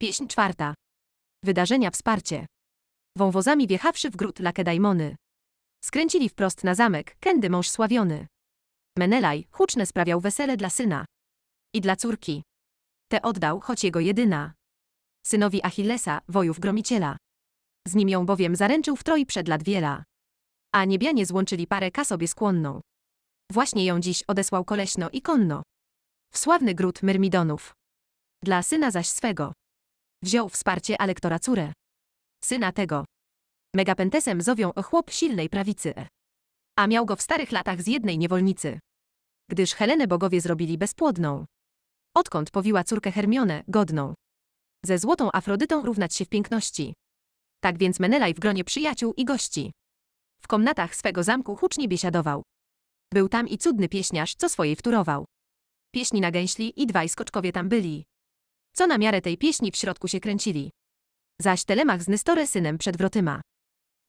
Pieśń czwarta. Wydarzenia wsparcie. Wąwozami wjechawszy w gród Lakedajmony. Skręcili wprost na zamek, kędy mąż sławiony. Menelaj huczne sprawiał wesele dla syna. I dla córki. Te oddał, choć jego jedyna. Synowi Achillesa, wojów gromiciela. Z nim ją bowiem zaręczył w troi przed lat wiela. A niebianie złączyli parę ka sobie skłonną. Właśnie ją dziś odesłał koleśno i konno. W sławny gród Myrmidonów. Dla syna zaś swego. Wziął wsparcie Alektora córę. Syna tego. Megapentesem zowią chłop silnej prawicy. A miał go w starych latach z jednej niewolnicy. Gdyż Helenę bogowie zrobili bezpłodną. Odkąd powiła córkę Hermionę, godną. Ze złotą Afrodytą równać się w piękności. Tak więc Menelaj w gronie przyjaciół i gości. W komnatach swego zamku hucznie biesiadował. Był tam i cudny pieśniarz, co swojej wturował. Pieśni nagęśli i dwaj skoczkowie tam byli co na miarę tej pieśni w środku się kręcili. Zaś Telemach z Nestore synem Wrotyma.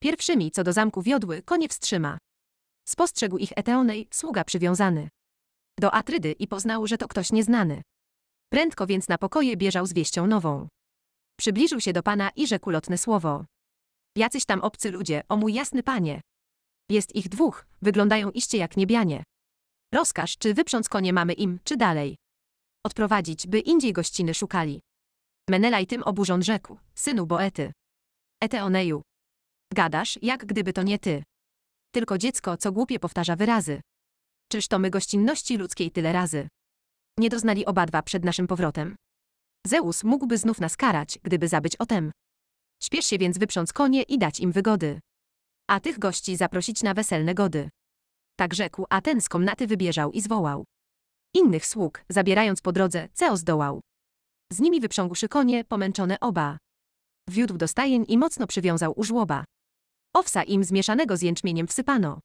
Pierwszymi, co do zamku wiodły, konie wstrzyma. Spostrzegł ich Eteonej, sługa przywiązany. Do Atrydy i poznał, że to ktoś nieznany. Prędko więc na pokoje bieżał z wieścią nową. Przybliżył się do pana i rzekł lotne słowo. Jacyś tam obcy ludzie, o mój jasny panie. Jest ich dwóch, wyglądają iście jak niebianie. Rozkaż, czy wyprząc konie mamy im, czy dalej odprowadzić, by indziej gościny szukali. Menelaj tym oburzon rzekł, synu Boety. Eteoneju. Gadasz, jak gdyby to nie ty. Tylko dziecko, co głupie powtarza wyrazy. Czyż to my gościnności ludzkiej tyle razy? Nie doznali obadwa przed naszym powrotem. Zeus mógłby znów nas karać, gdyby zabyć o tem. Śpiesz się więc wyprząc konie i dać im wygody. A tych gości zaprosić na weselne gody. Tak rzekł, a ten z komnaty wybierzał i zwołał. Innych sług, zabierając po drodze, Ceo zdołał. Z nimi wyprzągłszy konie, pomęczone oba. Wiódł do stajen i mocno przywiązał u żłoba. Owsa im zmieszanego z jęczmieniem wsypano.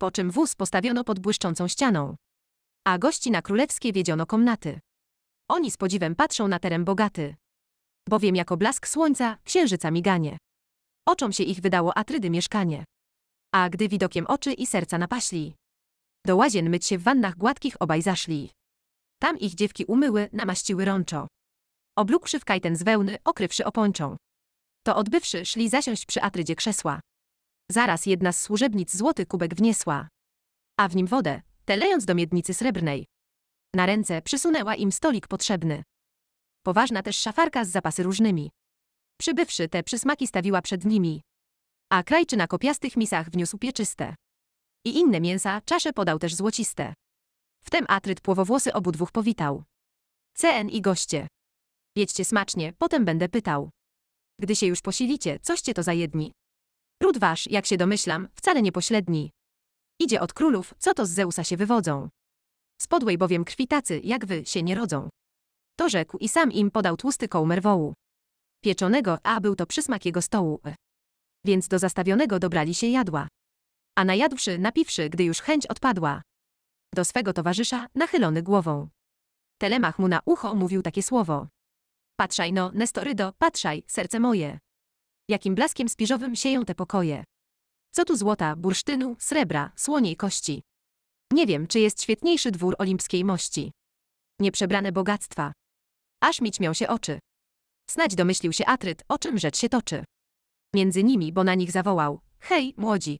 Po czym wóz postawiono pod błyszczącą ścianą. A gości na królewskie wiedziono komnaty. Oni z podziwem patrzą na teren bogaty. Bowiem jako blask słońca, księżyca miganie. Oczom się ich wydało atrydy mieszkanie. A gdy widokiem oczy i serca napaśli. Do łazien myć się w wannach gładkich obaj zaszli. Tam ich dziewki umyły, namaściły rączo. Oblókszy w kajten z wełny, okrywszy opończą. To odbywszy, szli zasiąść przy atrydzie krzesła. Zaraz jedna z służebnic złoty kubek wniesła. A w nim wodę, telejąc do miednicy srebrnej. Na ręce przysunęła im stolik potrzebny. Poważna też szafarka z zapasy różnymi. Przybywszy te przysmaki stawiła przed nimi. A krajczy na kopiastych misach wniósł pieczyste i inne mięsa, czasze podał też złociste. Wtem Atryt płowowłosy obu dwóch powitał. CN i goście. Jedźcie smacznie, potem będę pytał. Gdy się już posilicie, coście to za jedni. Ród wasz, jak się domyślam, wcale nie pośledni. Idzie od królów, co to z Zeusa się wywodzą. Z podłej bowiem krwi tacy, jak wy, się nie rodzą. To rzekł i sam im podał tłusty kołmer wołu. Pieczonego, a był to przysmak jego stołu. Więc do zastawionego dobrali się jadła a najadłszy, napiwszy, gdy już chęć odpadła. Do swego towarzysza, nachylony głową. Telemach mu na ucho mówił takie słowo. Patrzaj no, Nestorydo, patrzaj, serce moje. Jakim blaskiem spiżowym sieją te pokoje. Co tu złota, bursztynu, srebra, słoniej kości. Nie wiem, czy jest świetniejszy dwór olimpskiej mości. Nieprzebrane bogactwa. Aż mić miał się oczy. Snać domyślił się Atryt, o czym rzecz się toczy. Między nimi, bo na nich zawołał. Hej, młodzi,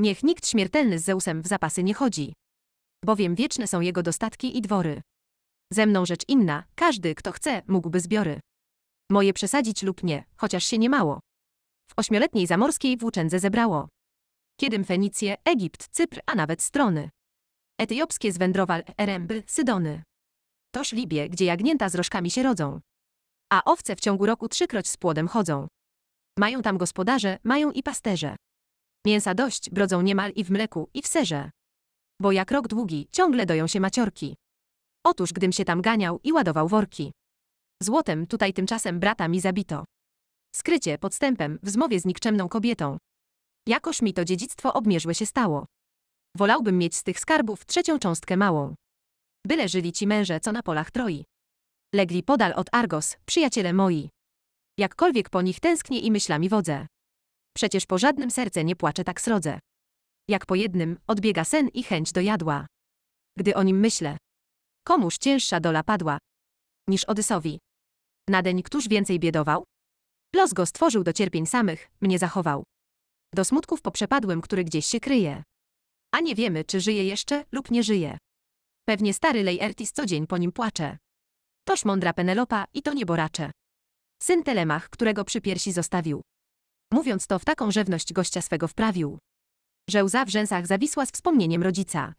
Niech nikt śmiertelny z Zeusem w zapasy nie chodzi, bowiem wieczne są jego dostatki i dwory. Ze mną rzecz inna, każdy, kto chce, mógłby zbiory. Moje przesadzić lub nie, chociaż się nie mało. W ośmioletniej zamorskiej włóczędze zebrało. Kiedym Fenicję, Egipt, Cypr, a nawet strony. Etiopskie zwędrowal, Eremby, Sydony. Toż Libie, gdzie jagnięta z rożkami się rodzą. A owce w ciągu roku trzykroć z płodem chodzą. Mają tam gospodarze, mają i pasterze. Mięsa dość brodzą niemal i w mleku, i w serze. Bo jak rok długi, ciągle doją się maciorki. Otóż gdym się tam ganiał i ładował worki. Złotem tutaj tymczasem brata mi zabito. Skrycie, podstępem, w zmowie z nikczemną kobietą. Jakoż mi to dziedzictwo obmierzłe się stało. Wolałbym mieć z tych skarbów trzecią cząstkę małą. Byle żyli ci męże, co na polach troi. Legli podal od Argos, przyjaciele moi. Jakkolwiek po nich tęsknię i myślami wodzę. Przecież po żadnym serce nie płacze tak srodze. Jak po jednym, odbiega sen i chęć do jadła. Gdy o nim myślę. Komuż cięższa dola padła? Niż Odysowi. Nadeń któż więcej biedował? Los go stworzył do cierpień samych, mnie zachował. Do smutków po przepadłym, który gdzieś się kryje. A nie wiemy, czy żyje jeszcze, lub nie żyje. Pewnie stary Lejertis co dzień po nim płacze. Toż mądra Penelopa i to nieboracze. Syn Telemach, którego przy piersi zostawił. Mówiąc to w taką rzewność gościa swego wprawił, że łza w rzęsach zawisła z wspomnieniem rodzica.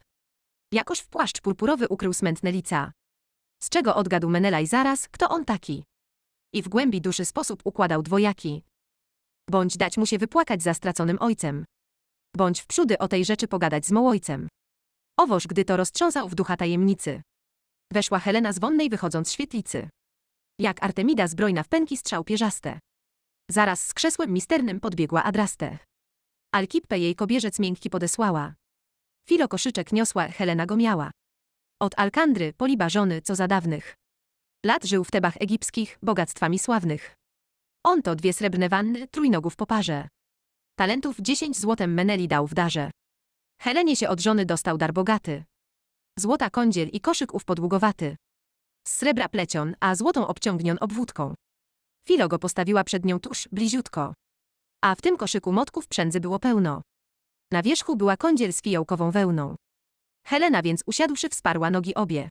Jakoś w płaszcz purpurowy ukrył smętne lica. Z czego odgadł Menelaj zaraz, kto on taki. I w głębi duszy sposób układał dwojaki. Bądź dać mu się wypłakać za straconym ojcem. Bądź wprzódy o tej rzeczy pogadać z mołojcem. Owoż gdy to roztrząsał w ducha tajemnicy. Weszła Helena z wonnej wychodząc z świetlicy. Jak Artemida zbrojna w pęki strzał pierzaste. Zaraz z krzesłem misternym podbiegła Adraste. Alkipę jej kobierzec miękki podesłała. Filo koszyczek niosła, Helena go miała. Od Alkandry, poliba żony, co za dawnych. Lat żył w Tebach egipskich, bogactwami sławnych. On to dwie srebrne wanny, trójnogów po parze. Talentów dziesięć złotem Meneli dał w darze. Helenie się od żony dostał dar bogaty. Złota kądziel i koszyk ów podługowaty. Z srebra plecion, a złotą obciągnion obwódką. Filo go postawiła przed nią tuż, bliziutko. A w tym koszyku motków przędzy było pełno. Na wierzchu była kądziel z fijołkową wełną. Helena więc usiadłszy wsparła nogi obie.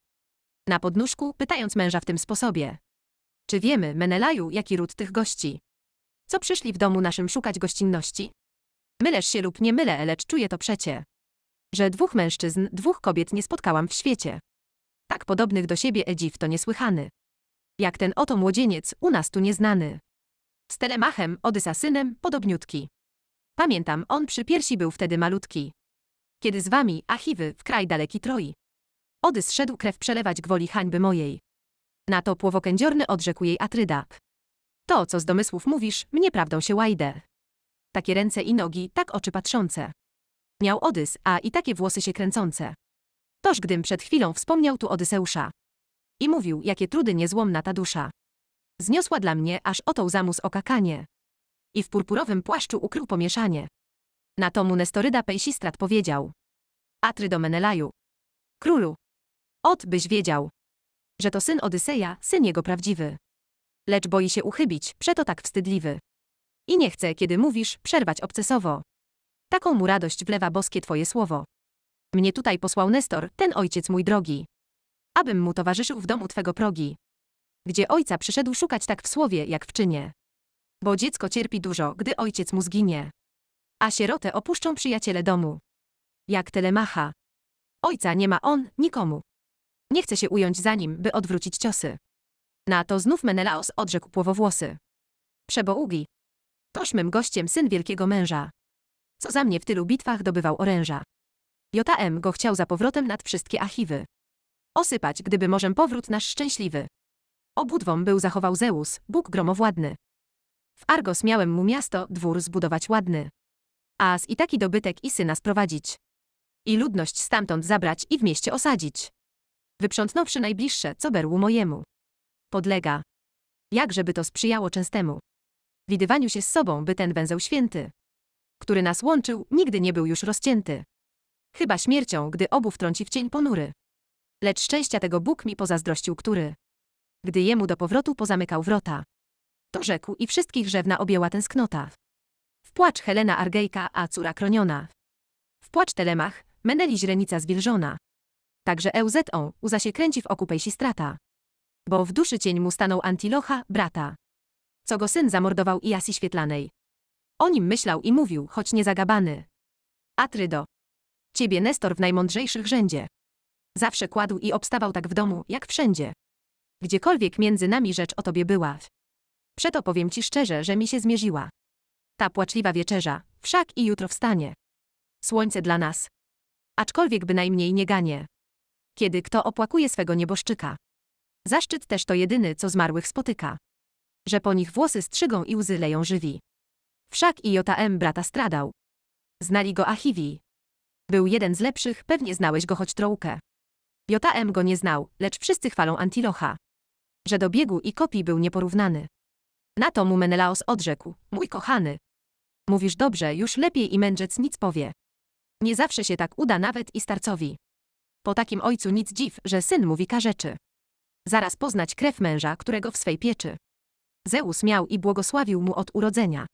Na podnóżku, pytając męża w tym sposobie. Czy wiemy, Menelaju, jaki ród tych gości? Co przyszli w domu naszym szukać gościnności? Mylesz się lub nie mylę, lecz czuję to przecie. Że dwóch mężczyzn, dwóch kobiet nie spotkałam w świecie. Tak podobnych do siebie Edziw to niesłychany jak ten oto młodzieniec, u nas tu nieznany. Z Telemachem, Odysa synem, podobniutki. Pamiętam, on przy piersi był wtedy malutki. Kiedy z wami, Achiwy, w kraj daleki troi. Odys szedł krew przelewać gwoli hańby mojej. Na to płowokędziorny odrzekł jej Atryda. To, co z domysłów mówisz, mnie prawdą się łajdę. Takie ręce i nogi, tak oczy patrzące. Miał Odys, a i takie włosy się kręcące. Toż gdym przed chwilą wspomniał tu Odyseusza i mówił, jakie trudy niezłomna ta dusza. Zniosła dla mnie aż oto zamus okakanie. I w purpurowym płaszczu ukrył pomieszanie. Na to mu Nestoryda Pejsistrat powiedział. Atry do Menelaju. Królu. Ot byś wiedział, że to syn Odyseja, syn jego prawdziwy. Lecz boi się uchybić, przeto tak wstydliwy. I nie chce, kiedy mówisz, przerwać obcesowo. Taką mu radość wlewa boskie twoje słowo. Mnie tutaj posłał Nestor, ten ojciec mój drogi abym mu towarzyszył w domu twego progi. Gdzie ojca przyszedł szukać tak w słowie, jak w czynie. Bo dziecko cierpi dużo, gdy ojciec mu zginie. A sierotę opuszczą przyjaciele domu. Jak telemacha. Ojca nie ma on, nikomu. Nie chce się ująć za nim, by odwrócić ciosy. Na to znów Menelaos odrzekł płowowłosy. Przeboługi. Toś mym gościem syn wielkiego męża. Co za mnie w tylu bitwach dobywał oręża. J.M. go chciał za powrotem nad wszystkie Achiwy. Osypać, gdyby morzem powrót nasz szczęśliwy. Obudwą był zachował Zeus, Bóg gromowładny. W Argos miałem mu miasto, dwór zbudować ładny. A z i taki dobytek i syna sprowadzić. I ludność stamtąd zabrać i w mieście osadzić. Wyprzątnąwszy najbliższe, co berłu mojemu. Podlega. Jakżeby to sprzyjało częstemu. Widywaniu się z sobą, by ten węzeł święty, który nas łączył, nigdy nie był już rozcięty. Chyba śmiercią, gdy obu wtrąci w cień ponury lecz szczęścia tego Bóg mi pozazdrościł który, gdy jemu do powrotu pozamykał wrota. To rzekł i wszystkich rzewna objęła tęsknota. W płacz Helena Argejka, a córa kroniona. W płacz Telemach, Meneli źrenica zwilżona. Także Euzetą, uza się kręci w oku strata. Bo w duszy cień mu stanął Antilocha, brata. Co go syn zamordował i Jasi Świetlanej. O nim myślał i mówił, choć nie zagabany. Atrydo. Ciebie Nestor w najmądrzejszych rzędzie. Zawsze kładł i obstawał tak w domu, jak wszędzie. Gdziekolwiek między nami rzecz o tobie była. Przeto powiem ci szczerze, że mi się zmierziła. Ta płaczliwa wieczerza, wszak i jutro wstanie. Słońce dla nas. Aczkolwiek bynajmniej nie ganie. Kiedy kto opłakuje swego nieboszczyka. Zaszczyt też to jedyny, co zmarłych spotyka. Że po nich włosy strzygą i łzy leją żywi. Wszak i J.M. brata stradał. Znali go Achivi. Był jeden z lepszych, pewnie znałeś go choć trołkę. Jota M go nie znał, lecz wszyscy chwalą Antilocha. Że do biegu i kopii był nieporównany. Na to mu Menelaos odrzekł, mój kochany. Mówisz dobrze, już lepiej i mędrzec nic powie. Nie zawsze się tak uda nawet i starcowi. Po takim ojcu nic dziw, że syn mówi rzeczy. Zaraz poznać krew męża, którego w swej pieczy. Zeus miał i błogosławił mu od urodzenia.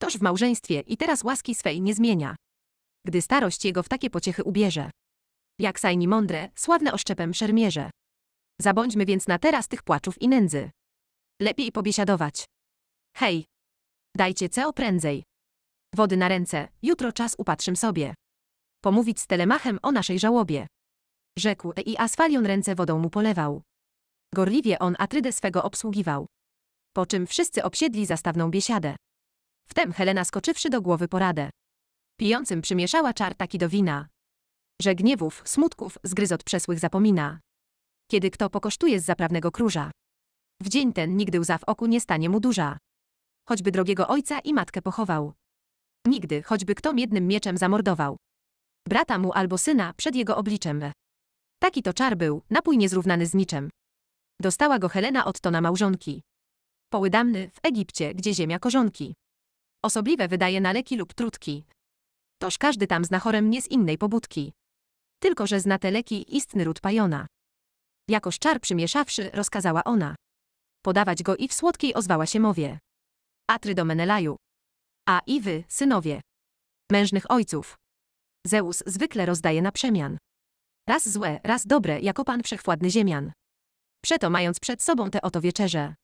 Toż w małżeństwie i teraz łaski swej nie zmienia. Gdy starość jego w takie pociechy ubierze jak sajni mądre, sławne oszczepem szermierze. Zabądźmy więc na teraz tych płaczów i nędzy. Lepiej pobiesiadować. Hej! Dajcie co prędzej. Wody na ręce, jutro czas upatrzym sobie. Pomówić z Telemachem o naszej żałobie. Rzekł i Asfalion ręce wodą mu polewał. Gorliwie on Atrydę swego obsługiwał. Po czym wszyscy obsiedli zastawną biesiadę. Wtem Helena skoczywszy do głowy poradę. Pijącym przymieszała czartaki do wina, że gniewów, smutków, zgryzot przesłych zapomina. Kiedy kto pokosztuje z zaprawnego króża? W dzień ten nigdy łza w oku nie stanie mu duża. Choćby drogiego ojca i matkę pochował. Nigdy, choćby kto jednym mieczem zamordował. Brata mu albo syna przed jego obliczem. Taki to czar był, napój niezrównany z niczym. Dostała go Helena od Tona małżonki. Połydamny w Egipcie, gdzie ziemia korzonki. Osobliwe wydaje na leki lub trutki. Toż każdy tam zna chorem nie z innej pobudki. Tylko, że zna te leki istny ród pajona. Jako szczar przymieszawszy, rozkazała ona. Podawać go i w słodkiej ozwała się mowie. Atry do Menelaju. A i wy, synowie. Mężnych ojców. Zeus zwykle rozdaje na przemian. Raz złe, raz dobre, jako pan wszechwładny ziemian. Przeto mając przed sobą te oto wieczerze.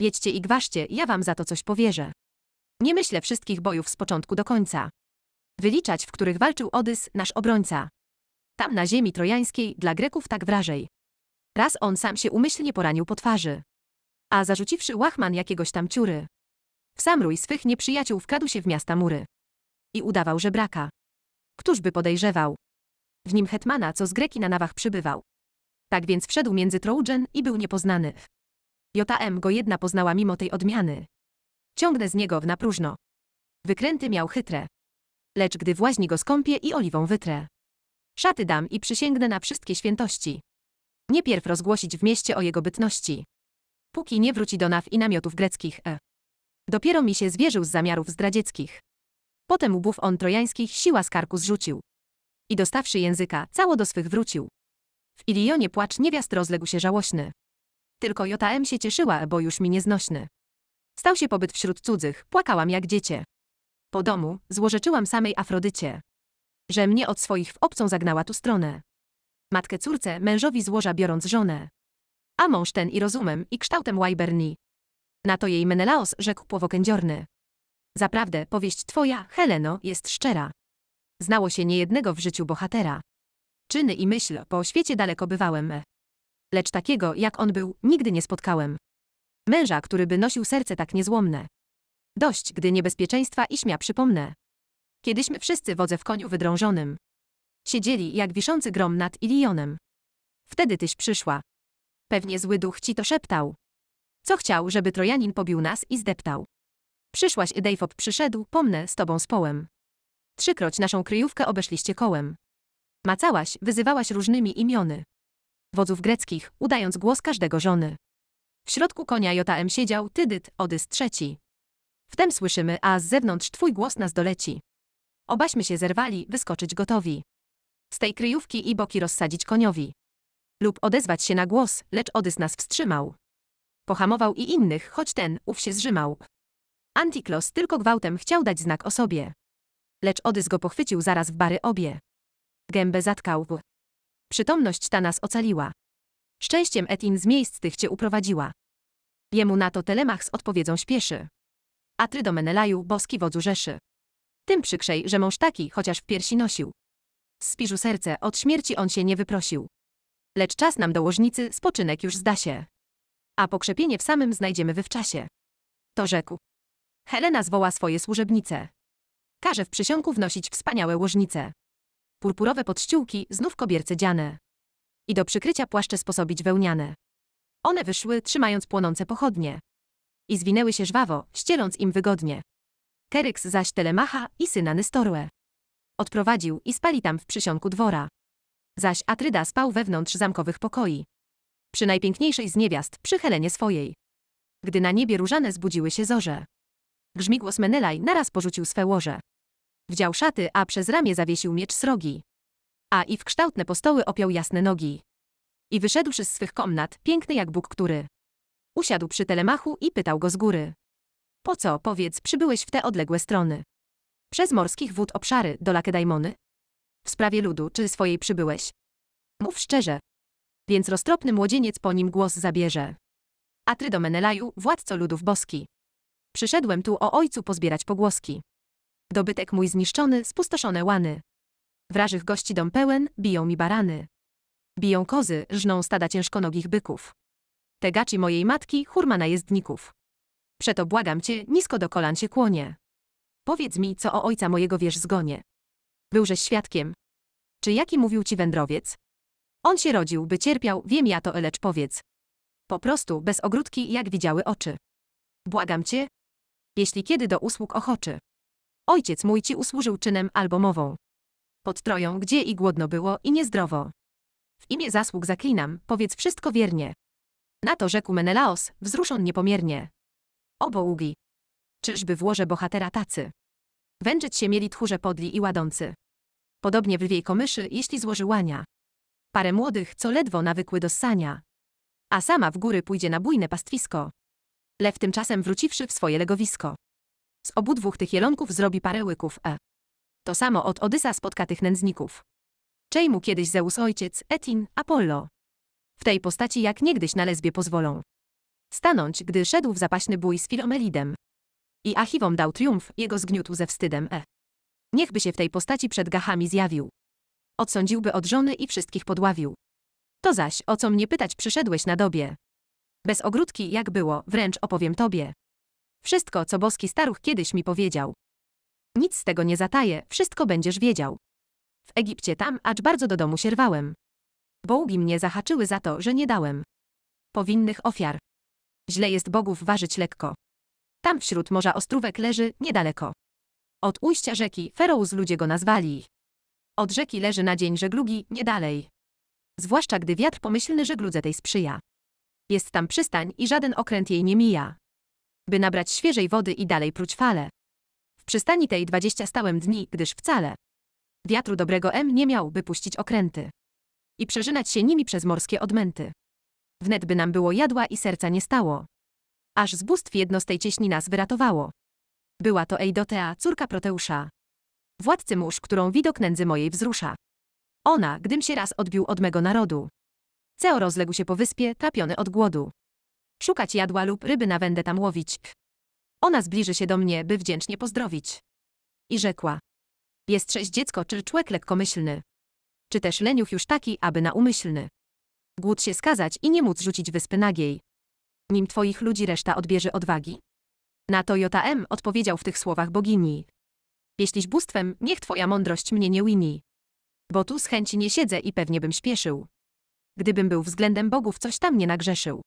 Jedźcie i gwaszcie, ja wam za to coś powierzę. Nie myślę wszystkich bojów z początku do końca. Wyliczać, w których walczył Odys, nasz obrońca. Tam na ziemi trojańskiej dla Greków tak wrażej. Raz on sam się umyślnie poranił po twarzy. A zarzuciwszy łachman jakiegoś tam ciury. W sam rój swych nieprzyjaciół wkradł się w miasta mury. I udawał braka. Któż by podejrzewał? W nim hetmana, co z Greki na nawach przybywał. Tak więc wszedł między Trojan i był niepoznany. J.M. go jedna poznała mimo tej odmiany. Ciągnę z niego w napróżno. Wykręty miał chytre. Lecz gdy w go skąpie i oliwą wytrę. Szaty dam i przysięgnę na wszystkie świętości. Nie pierw rozgłosić w mieście o jego bytności. Póki nie wróci do naw i namiotów greckich. E. Dopiero mi się zwierzył z zamiarów zdradzieckich. Potem ubów on trojańskich siła z karku zrzucił. I dostawszy języka, cało do swych wrócił. W Ilionie płacz niewiast rozległ się żałośny. Tylko J.M. się cieszyła, bo już mi nieznośny. Stał się pobyt wśród cudzych, płakałam jak dziecię. Po domu, złorzeczyłam samej Afrodycie że mnie od swoich w obcą zagnała tu stronę. Matkę córce mężowi złoża biorąc żonę. A mąż ten i rozumem, i kształtem łajberni. Na to jej Menelaos rzekł płowokędziorny. Zaprawdę, powieść twoja, Heleno, jest szczera. Znało się niejednego w życiu bohatera. Czyny i myśl po świecie daleko bywałem. Lecz takiego, jak on był, nigdy nie spotkałem. Męża, który by nosił serce tak niezłomne. Dość, gdy niebezpieczeństwa i śmia przypomnę kiedyśmy wszyscy wodze w koniu wydrążonym. Siedzieli jak wiszący grom nad Ilionem. Wtedy tyś przyszła. Pewnie zły duch ci to szeptał. Co chciał, żeby Trojanin pobił nas i zdeptał. Przyszłaś i przyszedł, pomnę, z tobą społem. Trzykroć naszą kryjówkę obeszliście kołem. Macałaś, wyzywałaś różnymi imiony. Wodzów greckich, udając głos każdego żony. W środku konia Jotaem siedział Tydyt, Odys trzeci. Wtem słyszymy, a z zewnątrz twój głos nas doleci. Obaśmy się zerwali, wyskoczyć gotowi. Z tej kryjówki i boki rozsadzić koniowi. Lub odezwać się na głos, lecz Odys nas wstrzymał. Pohamował i innych, choć ten, ów się zrzymał. Antiklos tylko gwałtem chciał dać znak o sobie. Lecz Odys go pochwycił zaraz w bary obie. Gębę zatkał. Przytomność ta nas ocaliła. Szczęściem Etin z miejsc tych cię uprowadziła. Jemu na to Telemach z odpowiedzą śpieszy. Atrydo Menelaju, boski wodzu Rzeszy. Tym przykrzej, że mąż taki, chociaż w piersi nosił. Spiżu serce, od śmierci on się nie wyprosił. Lecz czas nam do łożnicy, spoczynek już zda się. A pokrzepienie w samym znajdziemy wywczasie. To rzekł. Helena zwoła swoje służebnice. Każe w przysionku wnosić wspaniałe łożnice. Purpurowe podściółki, znów kobierce dziane. I do przykrycia płaszcze sposobić wełniane. One wyszły, trzymając płonące pochodnie. I zwinęły się żwawo, ścieląc im wygodnie. Keryks zaś Telemacha i syna Nestorłę. Odprowadził i spali tam w przysionku dwora. Zaś Atryda spał wewnątrz zamkowych pokoi. Przy najpiękniejszej z niewiast, przy Helenie swojej. Gdy na niebie różane zbudziły się zorze. Grzmigłos Menelaj naraz porzucił swe łoże. Wdział szaty, a przez ramię zawiesił miecz srogi. A i w kształtne postoły opiął jasne nogi. I wyszedłszy z swych komnat, piękny jak Bóg który. Usiadł przy telemachu i pytał go z góry. Po co, powiedz, przybyłeś w te odległe strony? Przez morskich wód obszary do Lakedajmony? W sprawie ludu, czy swojej przybyłeś? Mów szczerze. Więc roztropny młodzieniec po nim głos zabierze. Atrydo Menelaju, władco ludów boski. Przyszedłem tu o ojcu pozbierać pogłoski. Dobytek mój zniszczony, spustoszone łany. Wrażych gości dom pełen, biją mi barany. Biją kozy, żną stada ciężkonogich byków. Tegaci mojej matki, hurma najezdników. Przeto błagam cię, nisko do kolan się kłonię. Powiedz mi, co o ojca mojego wiesz zgonie. Byłżeś świadkiem. Czy jaki mówił ci wędrowiec? On się rodził, by cierpiał, wiem ja to, elecz powiedz. Po prostu, bez ogródki, jak widziały oczy. Błagam cię, jeśli kiedy do usług ochoczy. Ojciec mój ci usłużył czynem albo mową. Pod troją, gdzie i głodno było, i niezdrowo. W imię zasług zaklinam, powiedz wszystko wiernie. Na to rzekł Menelaos, wzruszon niepomiernie. Oboługi. Czyżby w łoże bohatera tacy? Wężyć się mieli tchórze podli i ładący. Podobnie w lwiej komyszy, jeśli złożyłania. Parę młodych, co ledwo nawykły do ssania. A sama w góry pójdzie na bujne pastwisko. Lew tymczasem wróciwszy w swoje legowisko. Z obudwóch tych jelonków zrobi parę łyków e. To samo od Odysa spotka tych nędzników. Czej mu kiedyś Zeus ojciec, Etin, Apollo. W tej postaci jak niegdyś na lesbie pozwolą stanąć, gdy szedł w zapaśny bój z Filomelidem. I Achiwom dał triumf, jego zgniótł ze wstydem e. Niechby się w tej postaci przed gachami zjawił. Odsądziłby od żony i wszystkich podławił. To zaś, o co mnie pytać przyszedłeś na dobie. Bez ogródki jak było, wręcz opowiem tobie. Wszystko, co boski staruch kiedyś mi powiedział. Nic z tego nie zataję, wszystko będziesz wiedział. W Egipcie tam, acz bardzo do domu sierwałem. Bołgi mnie zahaczyły za to, że nie dałem. Powinnych ofiar. Źle jest bogów ważyć lekko. Tam wśród morza ostrówek leży, niedaleko. Od ujścia rzeki Ferouz ludzie go nazwali. Od rzeki leży na dzień żeglugi, niedalej. Zwłaszcza gdy wiatr pomyślny żegludze tej sprzyja. Jest tam przystań i żaden okręt jej nie mija. By nabrać świeżej wody i dalej próć fale. W przystani tej dwadzieścia stałem dni, gdyż wcale. Wiatru dobrego M nie miał, by puścić okręty. I przeżynać się nimi przez morskie odmęty wnet by nam było jadła i serca nie stało. Aż z bóstw jedno z tej cieśni nas wyratowało. Była to Eidotea, córka Proteusza. Władcy mórz, którą widok nędzy mojej wzrusza. Ona, gdym się raz odbił od mego narodu. Ceo rozległ się po wyspie, trapiony od głodu. Szukać jadła lub ryby na wędę tam łowić. Ona zbliży się do mnie, by wdzięcznie pozdrowić. I rzekła. Jest sześć dziecko czy człek lekkomyślny. Czy też leniuch już taki, aby na umyślny. Głód się skazać i nie móc rzucić wyspy nagiej. Nim twoich ludzi reszta odbierze odwagi. Na to Jota M odpowiedział w tych słowach bogini. Jeśliś bóstwem, niech twoja mądrość mnie nie uimi. Bo tu z chęci nie siedzę i pewnie bym śpieszył. Gdybym był względem bogów, coś tam nie nagrzeszył.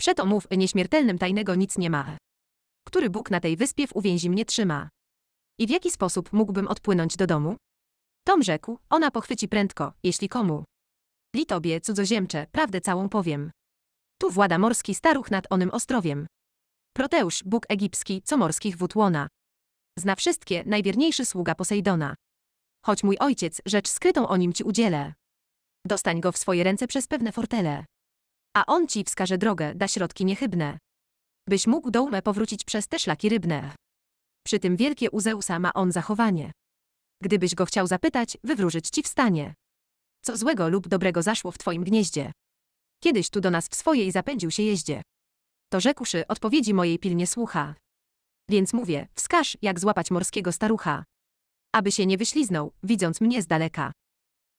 Przeto mów, nieśmiertelnym tajnego nic nie ma. Który Bóg na tej wyspie w uwięzi mnie trzyma? I w jaki sposób mógłbym odpłynąć do domu? Tom rzekł, ona pochwyci prędko, jeśli komu. Li tobie, cudzoziemcze, prawdę całą powiem. Tu włada morski staruch nad onym ostrowiem. Proteusz, bóg egipski, co morskich wód łona. Zna wszystkie, najwierniejszy sługa Posejdona. Choć mój ojciec, rzecz skrytą o nim ci udzielę. Dostań go w swoje ręce przez pewne fortele. A on ci wskaże drogę, da środki niechybne. Byś mógł dołmę powrócić przez te szlaki rybne. Przy tym wielkie Uzeusa ma on zachowanie. Gdybyś go chciał zapytać, wywróżyć ci w stanie. Co złego lub dobrego zaszło w twoim gnieździe? Kiedyś tu do nas w swojej zapędził się jeździe. To rzekłszy, odpowiedzi mojej pilnie słucha. Więc mówię, wskaż, jak złapać morskiego starucha. Aby się nie wyśliznął, widząc mnie z daleka.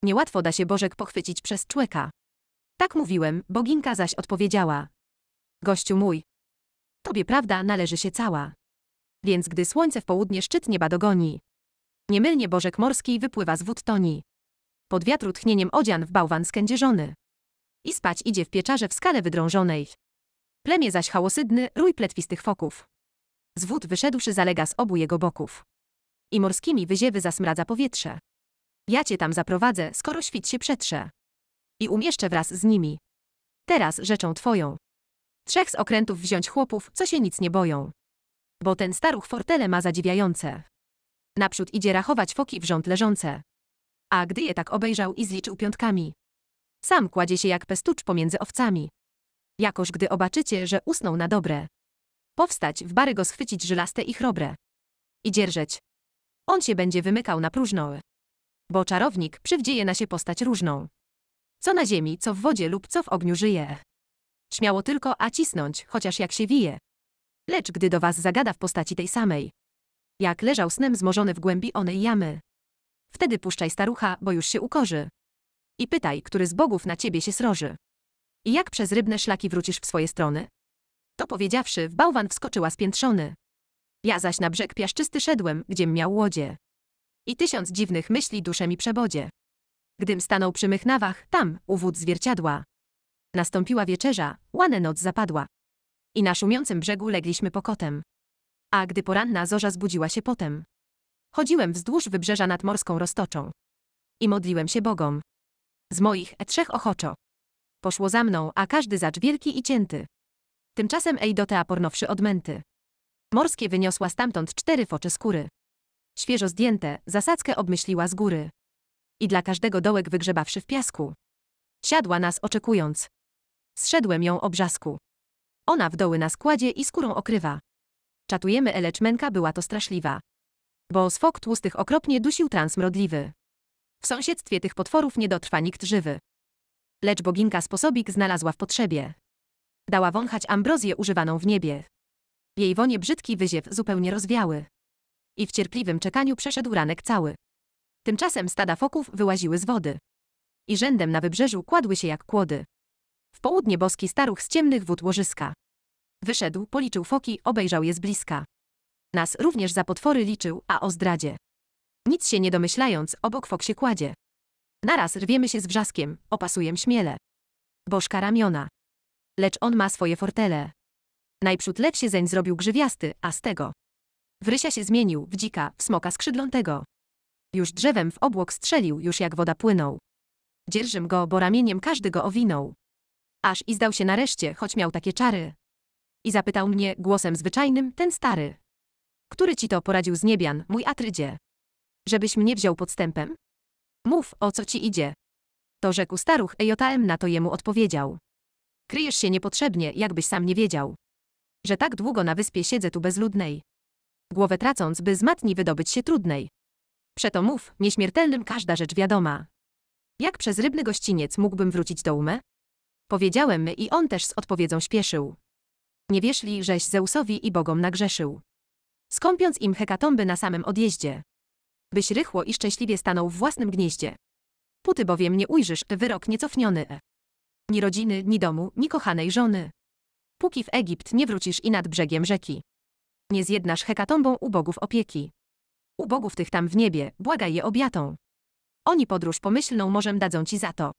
Niełatwo da się Bożek pochwycić przez człeka. Tak mówiłem, boginka zaś odpowiedziała. Gościu mój, tobie prawda należy się cała. Więc gdy słońce w południe szczyt nieba dogoni, niemylnie Bożek morski wypływa z wód toni pod wiatru tchnieniem odzian w bałwan skędzierzony. I spać idzie w pieczarze w skale wydrążonej. Plemie zaś hałosydny, rój pletwistych foków. Z wód wyszedłszy zalega z obu jego boków. I morskimi wyziewy zasmradza powietrze. Ja cię tam zaprowadzę, skoro świt się przetrze. I umieszczę wraz z nimi. Teraz rzeczą twoją. Trzech z okrętów wziąć chłopów, co się nic nie boją. Bo ten staruch fortele ma zadziwiające. Naprzód idzie rachować foki w rząd leżące a gdy je tak obejrzał i zliczył piątkami. Sam kładzie się jak pestucz pomiędzy owcami. Jakoś gdy obaczycie, że usnął na dobre. Powstać, w bary go schwycić żylaste i chrobre. I dzierżeć. On się będzie wymykał na próżno. Bo czarownik przywdzieje na się postać różną. Co na ziemi, co w wodzie lub co w ogniu żyje. Śmiało tylko, a cisnąć, chociaż jak się wije. Lecz gdy do was zagada w postaci tej samej. Jak leżał snem zmożony w głębi onej jamy. Wtedy puszczaj starucha, bo już się ukorzy. I pytaj, który z bogów na ciebie się sroży. I jak przez rybne szlaki wrócisz w swoje strony? To powiedziawszy, w bałwan wskoczyła spiętrzony. Ja zaś na brzeg piaszczysty szedłem, gdziem miał łodzie. I tysiąc dziwnych myśli duszę mi przebodzie. Gdym stanął przy mych nawach, tam, u wód zwierciadła. Nastąpiła wieczerza, łane noc zapadła. I na szumiącym brzegu legliśmy pokotem. A gdy poranna zorza zbudziła się potem. Chodziłem wzdłuż wybrzeża nad morską roztoczą. I modliłem się Bogom. Z moich e trzech ochoczo. Poszło za mną, a każdy zacz wielki i cięty. Tymczasem Eidotea pornowszy odmęty. Morskie wyniosła stamtąd cztery focze skóry. Świeżo zdjęte, zasadzkę obmyśliła z góry. I dla każdego dołek wygrzebawszy w piasku. Siadła nas oczekując. Zszedłem ją obrzasku. Ona w doły na składzie i skórą okrywa. Czatujemy, męka była to straszliwa bo swok tłustych okropnie dusił transmrodliwy. W sąsiedztwie tych potworów nie dotrwa nikt żywy. Lecz boginka sposobik znalazła w potrzebie. Dała wąchać ambrozję używaną w niebie. Jej wonie brzydki wyziew zupełnie rozwiały. I w cierpliwym czekaniu przeszedł ranek cały. Tymczasem stada foków wyłaziły z wody. I rzędem na wybrzeżu kładły się jak kłody. W południe boski staruch z ciemnych wód łożyska. Wyszedł, policzył foki, obejrzał je z bliska. Nas również za potwory liczył, a o zdradzie. Nic się nie domyślając, obok fok się kładzie. Naraz rwiemy się z wrzaskiem, opasujem śmiele. Bożka ramiona. Lecz on ma swoje fortele. Najprzód lew się zeń zrobił grzywiasty, a z tego. W rysia się zmienił, w dzika, w smoka skrzydlątego. Już drzewem w obłok strzelił, już jak woda płynął. Dzierżym go, bo ramieniem każdy go owinął. Aż i zdał się nareszcie, choć miał takie czary. I zapytał mnie, głosem zwyczajnym, ten stary który ci to poradził z niebian, mój Atrydzie? Żebyś mnie wziął podstępem? Mów, o co ci idzie? To rzekł staruch, Ejotaem na to jemu odpowiedział. Kryjesz się niepotrzebnie, jakbyś sam nie wiedział. Że tak długo na wyspie siedzę tu bezludnej. Głowę tracąc, by z matni wydobyć się trudnej. Przeto mów, nieśmiertelnym każda rzecz wiadoma. Jak przez rybny gościniec mógłbym wrócić do umę? Powiedziałem i on też z odpowiedzą śpieszył. Nie wieszli, żeś Zeusowi i bogom nagrzeszył skąpiąc im hekatomby na samym odjeździe. Byś rychło i szczęśliwie stanął w własnym gnieździe. Puty bowiem nie ujrzysz, wyrok niecofniony. Ni rodziny, ni domu, ni kochanej żony. Póki w Egipt nie wrócisz i nad brzegiem rzeki. Nie zjednasz hekatombą ubogów opieki. Ubogów tych tam w niebie, błagaj je obiatą. Oni podróż pomyślną morzem dadzą ci za to.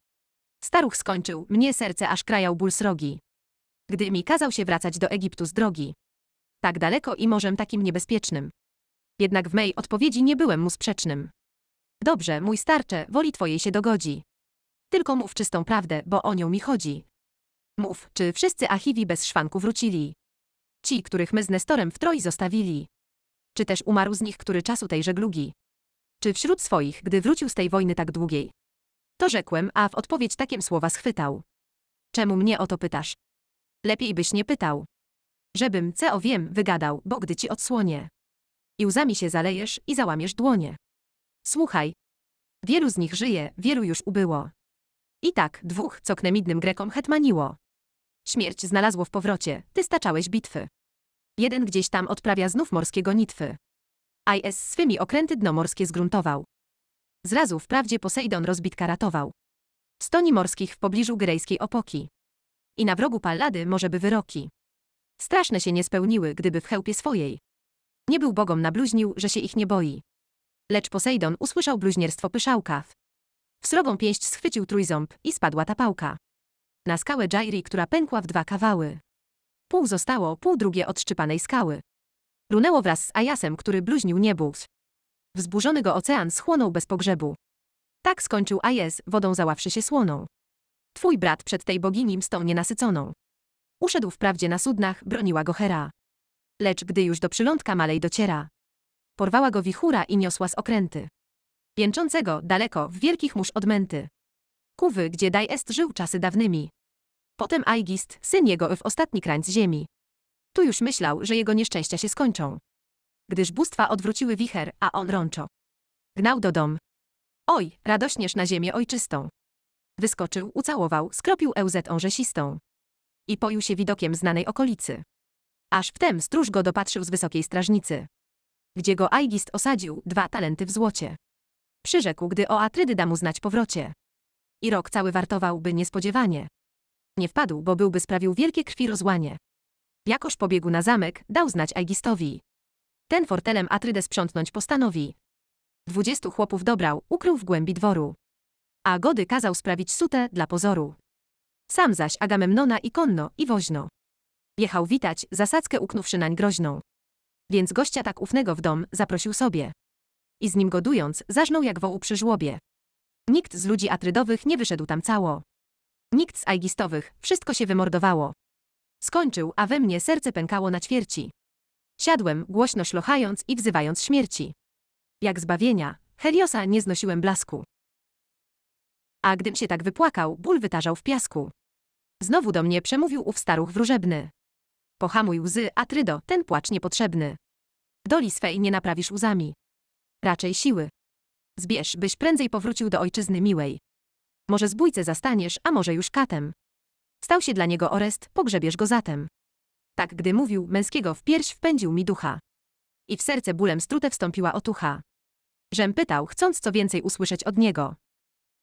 Staruch skończył, mnie serce aż krajał ból srogi. Gdy mi kazał się wracać do Egiptu z drogi tak daleko i morzem takim niebezpiecznym. Jednak w mej odpowiedzi nie byłem mu sprzecznym. Dobrze, mój starcze, woli twojej się dogodzi. Tylko mów czystą prawdę, bo o nią mi chodzi. Mów, czy wszyscy Achiwi bez szwanku wrócili? Ci, których my z Nestorem w Troi zostawili. Czy też umarł z nich który czasu tej żeglugi? Czy wśród swoich, gdy wrócił z tej wojny tak długiej? To rzekłem, a w odpowiedź takiem słowa schwytał. Czemu mnie o to pytasz? Lepiej byś nie pytał żebym co o wiem wygadał, bo gdy ci odsłonię. I łzami się zalejesz i załamiesz dłonie. Słuchaj. Wielu z nich żyje, wielu już ubyło. I tak dwóch, co knemidnym Grekom hetmaniło. Śmierć znalazło w powrocie, ty staczałeś bitwy. Jeden gdzieś tam odprawia znów morskie gonitwy. IS swymi okręty dno morskie zgruntował. Zrazu wprawdzie Poseidon rozbitka ratował. Stoni morskich w pobliżu grejskiej opoki. I na wrogu Pallady może by wyroki. Straszne się nie spełniły, gdyby w chełpie swojej. Nie był bogom nabluźnił, że się ich nie boi. Lecz Posejdon usłyszał bluźnierstwo pyszałkaw. W srogą pięść schwycił trójząb i spadła ta pałka. Na skałę Jairi, która pękła w dwa kawały. Pół zostało, pół drugie odszczypanej skały. Runęło wraz z Ajasem, który bluźnił niebus. Wzburzony go ocean schłonął bez pogrzebu. Tak skończył Ajes, wodą załawszy się słoną. Twój brat przed tej bogini mstą nienasyconą. Uszedł wprawdzie na sudnach, broniła go Hera. Lecz gdy już do przylądka Malej dociera, porwała go wichura i niosła z okręty. Pięczącego, daleko, w wielkich mórz odmęty. Kuwy, gdzie Dajest żył czasy dawnymi. Potem Aigist, syn jego w ostatni krańc ziemi. Tu już myślał, że jego nieszczęścia się skończą. Gdyż bóstwa odwróciły wicher, a on rączo. Gnał do dom. Oj, radośnież na ziemię ojczystą. Wyskoczył, ucałował, skropił euzetą rzesistą i poił się widokiem znanej okolicy. Aż wtem stróż go dopatrzył z wysokiej strażnicy, gdzie go Aigist osadził dwa talenty w złocie. Przyrzekł, gdy o Atrydy da mu znać powrocie. I rok cały wartowałby niespodziewanie. Nie wpadł, bo byłby sprawił wielkie krwi rozłanie. Jakoż pobiegł na zamek, dał znać Aigistowi. Ten fortelem Atrydę sprzątnąć postanowi. Dwudziestu chłopów dobrał, ukrył w głębi dworu. A Gody kazał sprawić sutę dla pozoru. Sam zaś Agamemnona i konno i woźno. Jechał witać, zasadzkę uknąwszy nań groźną. Więc gościa tak ufnego w dom zaprosił sobie. I z nim godując, zażnął jak wołu przy żłobie. Nikt z ludzi atrydowych nie wyszedł tam cało. Nikt z aigistowych, wszystko się wymordowało. Skończył, a we mnie serce pękało na ćwierci. Siadłem, głośno szlochając i wzywając śmierci. Jak zbawienia, Heliosa nie znosiłem blasku a gdym się tak wypłakał, ból wytarzał w piasku. Znowu do mnie przemówił ów staruch wróżebny. Pohamuj łzy, Atrydo, ten płacz niepotrzebny. Doli swej nie naprawisz łzami. Raczej siły. Zbierz, byś prędzej powrócił do ojczyzny miłej. Może zbójce zastaniesz, a może już katem. Stał się dla niego Orest, pogrzebiesz go zatem. Tak gdy mówił, męskiego w pierś wpędził mi ducha. I w serce bólem strute wstąpiła otucha. Żem pytał, chcąc co więcej usłyszeć od niego.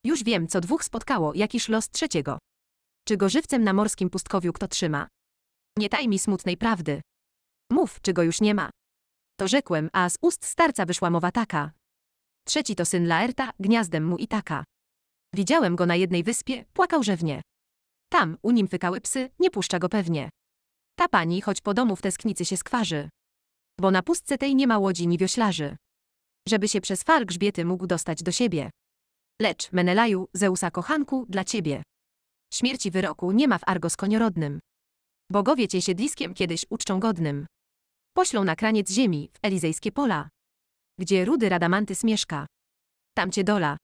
Już wiem, co dwóch spotkało, jakiż los trzeciego. Czy go żywcem na morskim pustkowiu kto trzyma? Nie taj mi smutnej prawdy. Mów, czy go już nie ma. To rzekłem, a z ust starca wyszła mowa taka. Trzeci to syn Laerta, gniazdem mu i taka. Widziałem go na jednej wyspie, płakał rzewnie. Tam, u nim fykały psy, nie puszcza go pewnie. Ta pani, choć po domu w tęsknicy się skwarzy. Bo na pustce tej nie ma łodzi ni wioślarzy. Żeby się przez far grzbiety mógł dostać do siebie. Lecz, Menelaju, Zeusa kochanku, dla ciebie. Śmierci wyroku nie ma w Argos koniorodnym. Bogowie cię siedliskiem kiedyś uczczą godnym. Poślą na kraniec ziemi, w Elizejskie pola, gdzie rudy Radamantys mieszka. Tam cię dola.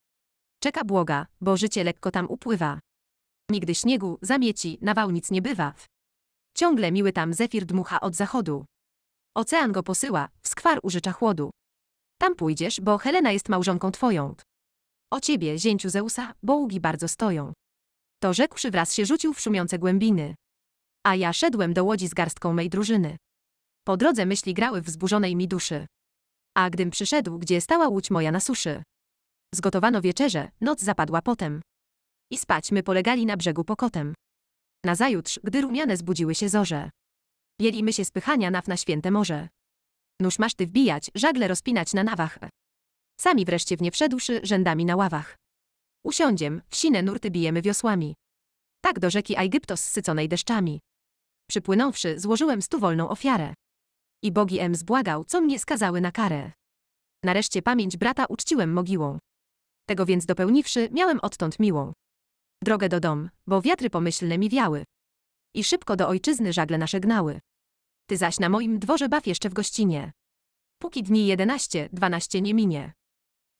Czeka błoga, bo życie lekko tam upływa. Nigdy śniegu, zamieci, nawał nic nie bywa. Ciągle miły tam zefir dmucha od zachodu. Ocean go posyła, w skwar użycza chłodu. Tam pójdziesz, bo Helena jest małżonką twoją. O ciebie, zięciu Zeusa, bołgi bardzo stoją. To rzekłszy wraz się rzucił w szumiące głębiny. A ja szedłem do łodzi z garstką mej drużyny. Po drodze myśli grały w wzburzonej mi duszy. A gdym przyszedł, gdzie stała łódź moja na suszy. Zgotowano wieczerze, noc zapadła potem. I spać my polegali na brzegu pokotem. Nazajutrz, gdy rumiane zbudziły się zorze. Bieli my się spychania naw na święte morze. Nóż masz ty wbijać, żagle rozpinać na nawach. Sami wreszcie w nie wszedłszy rzędami na ławach. Usiądziem, w sine nurty bijemy wiosłami. Tak do rzeki Aigiptos syconej deszczami. Przypłynąwszy, złożyłem stuwolną ofiarę. I bogi M zbłagał, co mnie skazały na karę. Nareszcie pamięć brata uczciłem mogiłą. Tego więc dopełniwszy, miałem odtąd miłą. Drogę do dom, bo wiatry pomyślne mi wiały. I szybko do ojczyzny żagle nasze gnały. Ty zaś na moim dworze baw jeszcze w gościnie. Póki dni jedenaście, dwanaście nie minie.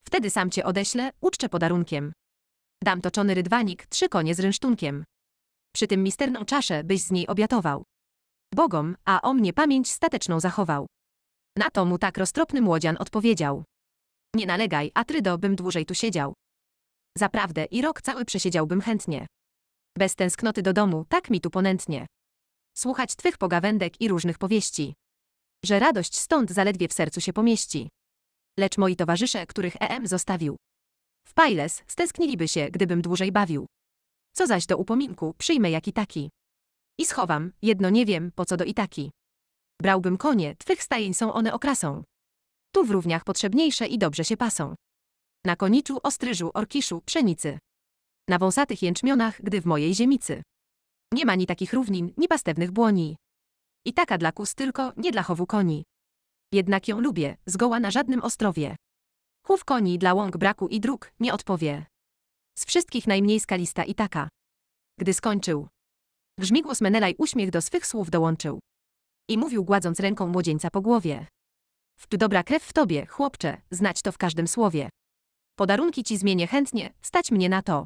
Wtedy sam cię odeślę, uczczę podarunkiem. Dam toczony rydwanik, trzy konie z rynsztunkiem. Przy tym misterną czaszę byś z niej obiatował. Bogom, a o mnie pamięć stateczną zachował. Na to mu tak roztropny młodzian odpowiedział. Nie nalegaj, trydo, bym dłużej tu siedział. Zaprawdę i rok cały przesiedziałbym chętnie. Bez tęsknoty do domu, tak mi tu ponętnie. Słuchać twych pogawędek i różnych powieści. Że radość stąd zaledwie w sercu się pomieści lecz moi towarzysze, których EM zostawił. W Piles stęskniliby się, gdybym dłużej bawił. Co zaś do upominku, przyjmę jaki taki. I schowam, jedno nie wiem, po co do Itaki. Brałbym konie, twych stajeń są one okrasą. Tu w równiach potrzebniejsze i dobrze się pasą. Na koniczu, ostryżu, orkiszu, pszenicy. Na wąsatych jęczmionach, gdy w mojej ziemicy. Nie ma ni takich równin, ni pastewnych błoni. I taka dla kus tylko, nie dla chowu koni. Jednak ją lubię, zgoła na żadnym ostrowie. Chów koni dla łąk braku i dróg, nie odpowie. Z wszystkich najmniej skalista i taka. Gdy skończył. Grzmigłos Menelaj uśmiech do swych słów dołączył. I mówił gładząc ręką młodzieńca po głowie. W dobra krew w tobie, chłopcze, znać to w każdym słowie. Podarunki ci zmienię chętnie, stać mnie na to.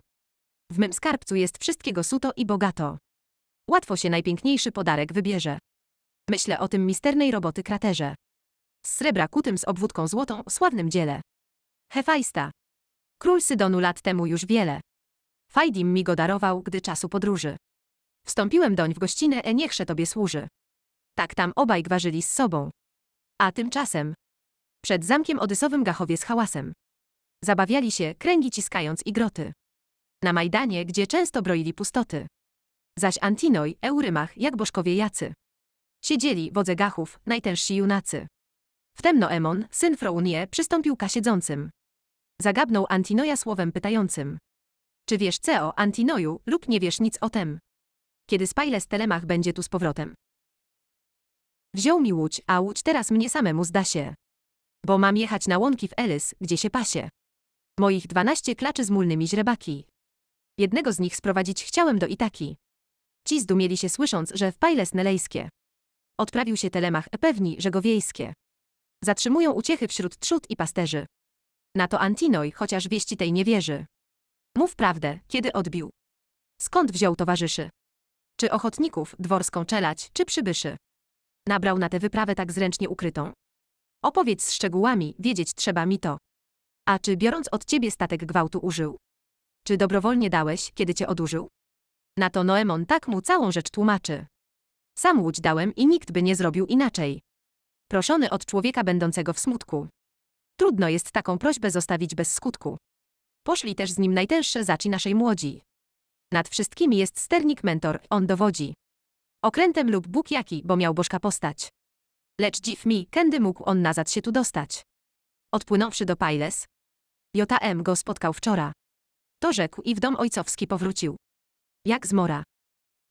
W mym skarbcu jest wszystkiego suto i bogato. Łatwo się najpiękniejszy podarek wybierze. Myślę o tym misternej roboty kraterze z srebra kutym z obwódką złotą sławnym dziele. Hefajsta. Król Sydonu lat temu już wiele. Fajdim mi go darował, gdy czasu podróży. Wstąpiłem doń w gościnę, e niechże tobie służy. Tak tam obaj gwarzyli z sobą. A tymczasem. Przed zamkiem odysowym gachowie z hałasem. Zabawiali się, kręgi ciskając i groty. Na Majdanie, gdzie często broili pustoty. Zaś Antinoj, Eurymach, jak bożkowie jacy. Siedzieli, wodze gachów, najtężsi junacy. Wtem Noemon, syn Frounie, przystąpił ka siedzącym. Zagabnął Antinoja słowem pytającym. Czy wiesz co Antinoju lub nie wiesz nic o tem? Kiedy Spajles Telemach będzie tu z powrotem? Wziął mi łódź, a łódź teraz mnie samemu zda się. Bo mam jechać na łąki w Elis, gdzie się pasie. Moich dwanaście klaczy z mulnymi źrebaki. Jednego z nich sprowadzić chciałem do Itaki. Ci zdumieli się słysząc, że w Pajles Nelejskie. Odprawił się Telemach e, pewni, że go wiejskie. Zatrzymują uciechy wśród trzód i pasterzy. Na to Antinoj, chociaż wieści tej nie wierzy. Mów prawdę, kiedy odbił. Skąd wziął towarzyszy? Czy ochotników, dworską czelać, czy przybyszy? Nabrał na tę wyprawę tak zręcznie ukrytą. Opowiedz z szczegółami, wiedzieć trzeba mi to. A czy biorąc od ciebie statek gwałtu użył? Czy dobrowolnie dałeś, kiedy cię odurzył? Na to Noemon tak mu całą rzecz tłumaczy. Sam łódź dałem i nikt by nie zrobił inaczej proszony od człowieka będącego w smutku. Trudno jest taką prośbę zostawić bez skutku. Poszli też z nim najtęższe zaci naszej młodzi. Nad wszystkimi jest sternik mentor, on dowodzi. Okrętem lub Bóg jaki, bo miał bożka postać. Lecz dziw mi, kędy mógł on nazad się tu dostać. Odpłynąwszy do Pajles, J.M. go spotkał wczora. To rzekł i w dom ojcowski powrócił. Jak zmora.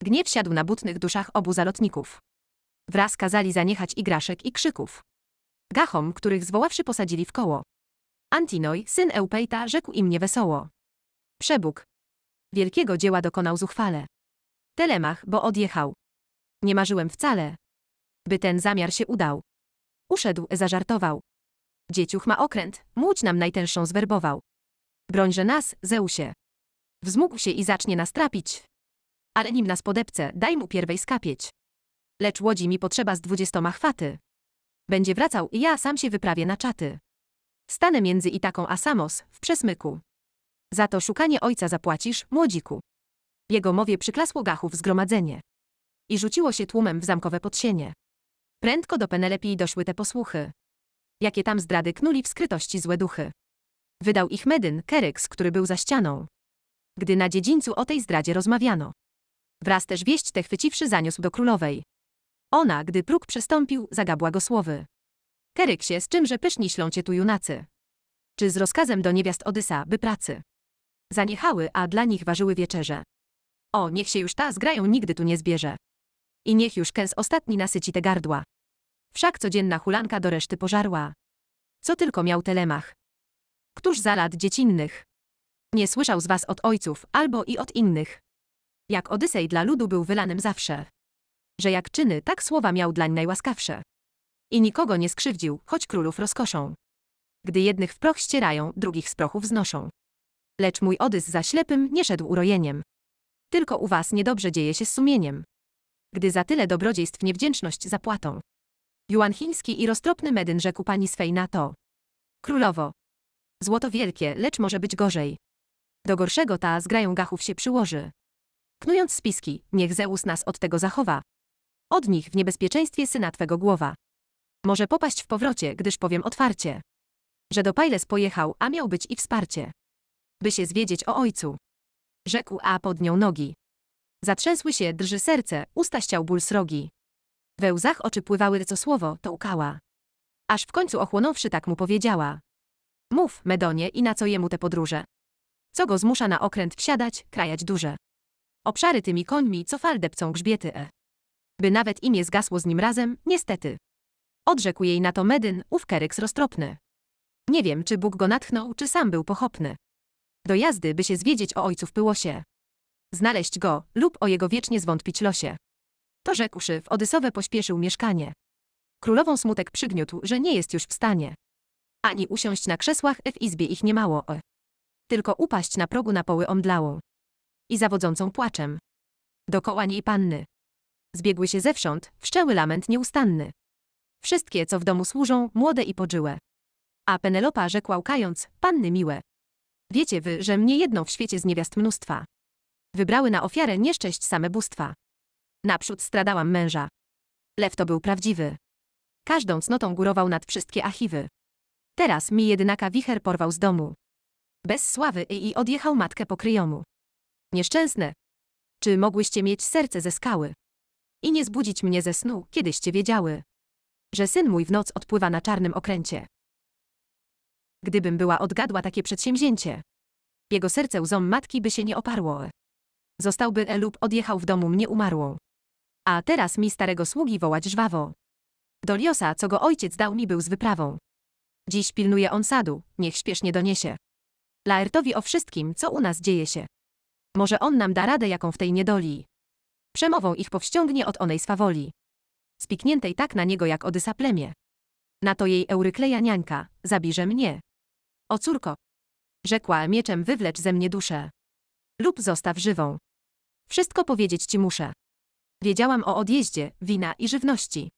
Gniew siadł na butnych duszach obu zalotników. Wraz kazali zaniechać igraszek i krzyków. Gachom, których zwoławszy posadzili w koło. Antinoj, syn Eupejta, rzekł im niewesoło. Przebóg. Wielkiego dzieła dokonał zuchwale. Telemach, bo odjechał. Nie marzyłem wcale, by ten zamiar się udał. Uszedł, zażartował. Dzieciuch ma okręt, młódź nam najtęższą zwerbował. Brońże nas, Zeusie. Wzmógł się i zacznie nas trapić. Ale nim nas podepce, daj mu pierwej skapieć lecz łodzi mi potrzeba z dwudziestoma chwaty. Będzie wracał i ja sam się wyprawię na czaty. Stanę między Itaką a Samos, w przesmyku. Za to szukanie ojca zapłacisz, młodziku. Jego mowie przyklasło gachów zgromadzenie. I rzuciło się tłumem w zamkowe podsienie. Prędko do Penelepii doszły te posłuchy. Jakie tam zdrady knuli w skrytości złe duchy. Wydał ich Medyn, Keryks, który był za ścianą. Gdy na dziedzińcu o tej zdradzie rozmawiano. Wraz też wieść te chwyciwszy zaniósł do królowej. Ona, gdy próg przestąpił, zagabła go słowy. Keryksie, z czymże pyszni ślą cię tu junacy? Czy z rozkazem do niewiast Odysa, by pracy? Zaniechały, a dla nich ważyły wieczerze. O, niech się już ta zgrają nigdy tu nie zbierze. I niech już kęs ostatni nasyci te gardła. Wszak codzienna hulanka do reszty pożarła. Co tylko miał telemach. Któż za lat dziecinnych? Nie słyszał z was od ojców, albo i od innych. Jak Odysej dla ludu był wylanym zawsze że jak czyny, tak słowa miał dlań najłaskawsze. I nikogo nie skrzywdził, choć królów rozkoszą. Gdy jednych w proch ścierają, drugich z prochów wznoszą. Lecz mój Odys za ślepym nie szedł urojeniem. Tylko u was niedobrze dzieje się z sumieniem. Gdy za tyle dobrodziejstw niewdzięczność zapłatą. Juan Chiński i roztropny Medyn rzekł pani swej na to. Królowo. Złoto wielkie, lecz może być gorzej. Do gorszego ta z grają gachów się przyłoży. Knując spiski, niech Zeus nas od tego zachowa. Od nich w niebezpieczeństwie syna twego głowa. Może popaść w powrocie, gdyż powiem otwarcie. Że do Pajles pojechał, a miał być i wsparcie. By się zwiedzieć o ojcu. Rzekł, a podniął nogi. Zatrzęsły się, drży serce, usta ściał ból srogi. We łzach oczy pływały co słowo, to ukała. Aż w końcu ochłonąwszy tak mu powiedziała. Mów, Medonie, i na co jemu te podróże? Co go zmusza na okręt wsiadać, krajać duże? Obszary tymi końmi, co fal depcą grzbiety e by nawet imię zgasło z nim razem, niestety. Odrzekł jej na to Medyn, ów Keryks roztropny. Nie wiem, czy Bóg go natchnął, czy sam był pochopny. Do jazdy, by się zwiedzieć o ojcu w Pyłosie. Znaleźć go, lub o jego wiecznie zwątpić losie. To rzekłszy, w Odysowe pośpieszył mieszkanie. Królową smutek przygniótł, że nie jest już w stanie. Ani usiąść na krzesłach, w izbie ich nie mało. E. Tylko upaść na progu na poły omdlałą. I zawodzącą płaczem. Dokoła niej panny. Zbiegły się zewsząd, wszczęły lament nieustanny. Wszystkie, co w domu służą, młode i podżyłe. A Penelopa rzekła łkając, panny miłe. Wiecie wy, że mnie jedną w świecie z niewiast mnóstwa. Wybrały na ofiarę nieszczęść same bóstwa. Naprzód stradałam męża. Lew to był prawdziwy. Każdą cnotą górował nad wszystkie achiwy. Teraz mi jednaka wicher porwał z domu. Bez sławy i, i odjechał matkę po kryjomu. Nieszczęsne. Czy mogłyście mieć serce ze skały? i nie zbudzić mnie ze snu, kiedyście wiedziały, że syn mój w noc odpływa na czarnym okręcie. Gdybym była odgadła takie przedsięwzięcie, jego serce łzom matki by się nie oparło. Zostałby e lub odjechał w domu mnie umarłą. A teraz mi starego sługi wołać żwawo. Do liosa, co go ojciec dał mi był z wyprawą. Dziś pilnuje on sadu, niech śpiesznie doniesie. Laertowi o wszystkim, co u nas dzieje się. Może on nam da radę jaką w tej niedoli. Przemową ich powściągnie od onej swawoli. Spikniętej tak na niego jak Odysa plemię. Na to jej Eurykleja niańka, zabierze mnie. O córko! Rzekła, mieczem wywlecz ze mnie duszę. Lub zostaw żywą. Wszystko powiedzieć ci muszę. Wiedziałam o odjeździe, wina i żywności.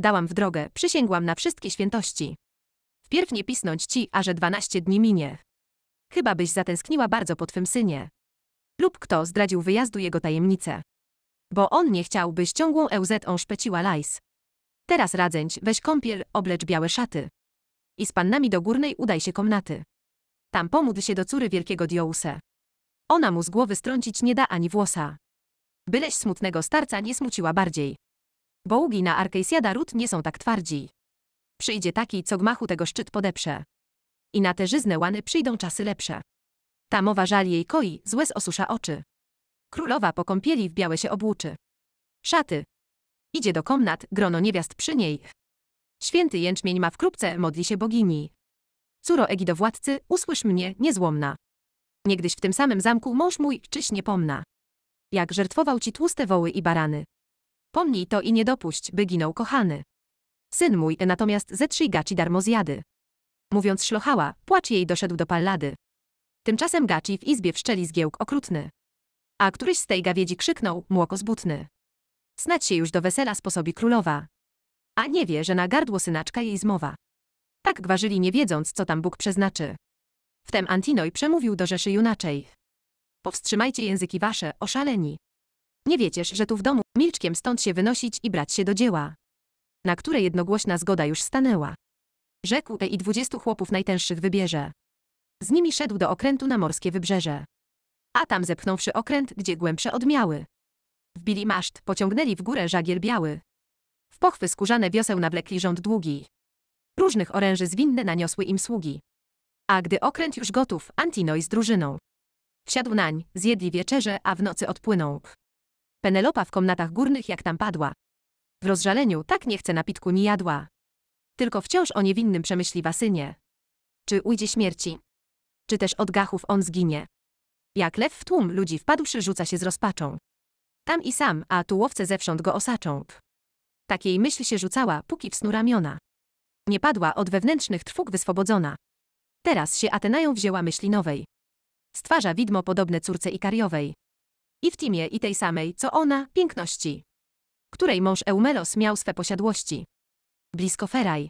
Dałam w drogę, przysięgłam na wszystkie świętości. Wpierw nie pisnąć ci, a że dwanaście dni minie. Chyba byś zatęskniła bardzo po twym synie. Lub kto zdradził wyjazdu jego tajemnicę bo on nie chciał, byś ciągłą ełzetą szpeciła lajs. Teraz radzęć, weź kąpiel, oblecz białe szaty. I z pannami do górnej udaj się komnaty. Tam pomódl się do córy wielkiego Diouse. Ona mu z głowy strącić nie da ani włosa. Byleś smutnego starca nie smuciła bardziej. Boługi na Arkejsjada ród nie są tak twardzi. Przyjdzie taki, co gmachu tego szczyt podeprze. I na te żyzne łany przyjdą czasy lepsze. Ta mowa żal jej koi, złez osusza oczy. Królowa po kąpieli w białe się obłuczy. Szaty. Idzie do komnat, grono niewiast przy niej. Święty jęczmień ma w krupce, modli się bogini. Córo władcy, usłysz mnie, niezłomna. Niegdyś w tym samym zamku mąż mój czyś nie pomna. Jak żertwował ci tłuste woły i barany. Pomnij to i nie dopuść, by ginął kochany. Syn mój natomiast zetrzyj gaci darmo zjady. Mówiąc szlochała, płacz jej doszedł do pallady. Tymczasem gaci w izbie wszczeli zgiełk okrutny a któryś z tej gawiedzi krzyknął, młoko zbutny. Snać się już do wesela sposobi królowa. A nie wie, że na gardło synaczka jej zmowa. Tak gwarzyli nie wiedząc, co tam Bóg przeznaczy. Wtem Antinoj przemówił do Rzeszy junaczej. Powstrzymajcie języki wasze, oszaleni. Nie wiecież, że tu w domu, milczkiem stąd się wynosić i brać się do dzieła. Na które jednogłośna zgoda już stanęła. Rzekł te i dwudziestu chłopów najtęższych wybierze. Z nimi szedł do okrętu na morskie wybrzeże a tam zepchnąwszy okręt, gdzie głębsze odmiały. Wbili maszt, pociągnęli w górę żagiel biały. W pochwy skórzane wioseł nawlekli rząd długi. Różnych oręży zwinne naniosły im sługi. A gdy okręt już gotów, Antinoj z drużyną. Wsiadł nań, zjedli wieczerze, a w nocy odpłynął. Penelopa w komnatach górnych jak tam padła. W rozżaleniu tak nie chce napitku ni jadła. Tylko wciąż o niewinnym przemyśliwa synie. Czy ujdzie śmierci? Czy też od gachów on zginie? Jak lew w tłum ludzi wpadłszy rzuca się z rozpaczą. Tam i sam, a tułowce zewsząd go osaczą. Takiej myśl się rzucała, póki w snu ramiona. Nie padła od wewnętrznych trwóg wyswobodzona. Teraz się Atenają wzięła myśli nowej. Stwarza widmo podobne córce Ikariowej. I w Timie i tej samej, co ona, piękności. Której mąż Eumelos miał swe posiadłości. Blisko Feraj.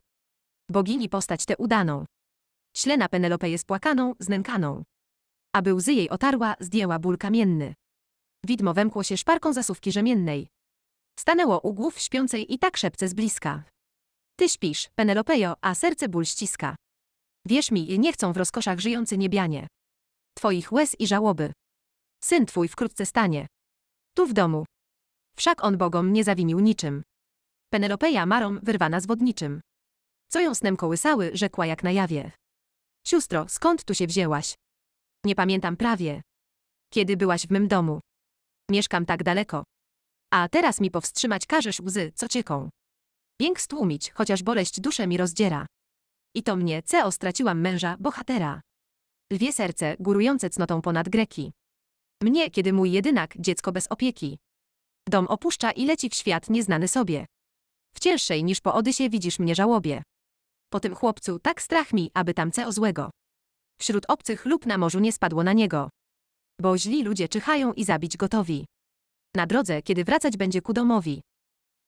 Bogini postać tę udaną. Ślena jest płakaną, znękaną. Aby łzy jej otarła, zdjęła ból kamienny. Widmo wemkło się szparką zasówki rzemiennej. Stanęło u głów śpiącej i tak szepce z bliska. Ty śpisz, Penelopejo, a serce ból ściska. Wierz mi, nie chcą w rozkoszach żyjący niebianie. Twoich łez i żałoby. Syn twój wkrótce stanie. Tu w domu. Wszak on bogom nie zawinił niczym. Penelopeja marom wyrwana z wodniczym. Co ją snem kołysały, rzekła jak na jawie. Siostro, skąd tu się wzięłaś? Nie pamiętam prawie. Kiedy byłaś w mym domu. Mieszkam tak daleko. A teraz mi powstrzymać każesz łzy, co cieką. Pięk stłumić, chociaż boleść duszę mi rozdziera. I to mnie, CEO straciłam męża, bohatera. Lwie serce, górujące cnotą ponad greki. Mnie, kiedy mój jedynak, dziecko bez opieki. Dom opuszcza i leci w świat nieznany sobie. W cięższej niż po Odysie widzisz mnie żałobie. Po tym chłopcu tak strach mi, aby tam CEO złego wśród obcych lub na morzu nie spadło na niego. Bo źli ludzie czyhają i zabić gotowi. Na drodze, kiedy wracać będzie ku domowi.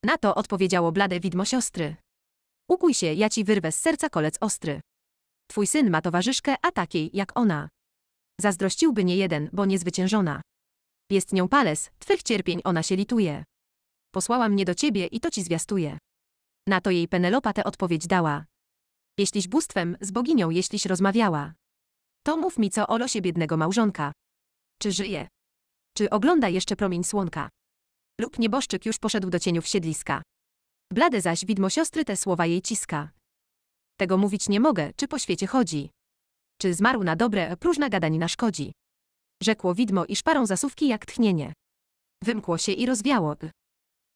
Na to odpowiedziało blade widmo siostry. Ukuj się, ja ci wyrwę z serca kolec ostry. Twój syn ma towarzyszkę, a takiej jak ona. Zazdrościłby nie jeden, bo niezwyciężona. Jest nią pales, twych cierpień ona się lituje. Posłała mnie do ciebie i to ci zwiastuje. Na to jej Penelopa tę odpowiedź dała. Jeśliś bóstwem, z boginią jeśliś rozmawiała. To mów mi co o losie biednego małżonka. Czy żyje? Czy ogląda jeszcze promień słonka? Lub nieboszczyk już poszedł do cieniów siedliska. Blade zaś widmo siostry te słowa jej ciska. Tego mówić nie mogę, czy po świecie chodzi. Czy zmarł na dobre, próżna gadanina szkodzi. Rzekło widmo i szparą zasówki jak tchnienie. Wymkło się i rozwiało. Y.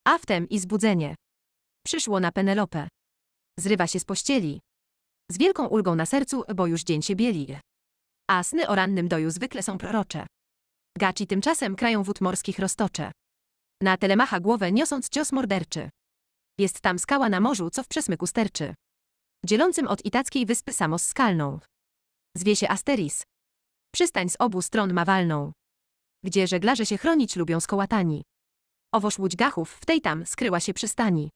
A wtem i zbudzenie. Przyszło na Penelope. Zrywa się z pościeli. Z wielką ulgą na sercu, bo już dzień się bieli. Y a sny o rannym doju zwykle są prorocze. Gaci tymczasem krają wód morskich roztocze. Na telemacha głowę niosąc cios morderczy. Jest tam skała na morzu, co w przesmyku sterczy. Dzielącym od itackiej wyspy Samos skalną. Zwie się Asteris. Przystań z obu stron ma walną. Gdzie żeglarze się chronić lubią skołatani. Owoż łódź gachów w tej tam skryła się przystani.